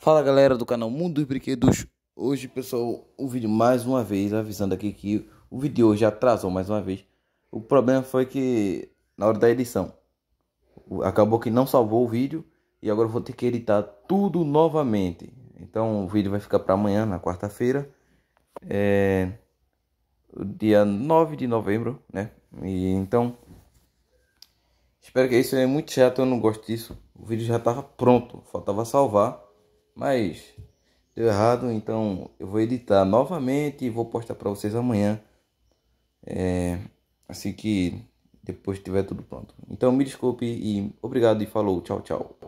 Fala galera do canal Mundo dos Brinquedos Hoje pessoal, o vídeo mais uma vez avisando aqui que o vídeo hoje atrasou mais uma vez O problema foi que na hora da edição Acabou que não salvou o vídeo E agora vou ter que editar tudo novamente Então o vídeo vai ficar para amanhã, na quarta-feira é... Dia 9 de novembro, né? E então... Espero que isso é muito chato, eu não gosto disso O vídeo já estava pronto, faltava salvar mas deu errado, então eu vou editar novamente e vou postar para vocês amanhã. É, assim que depois tiver tudo pronto. Então me desculpe e obrigado e falou, tchau, tchau.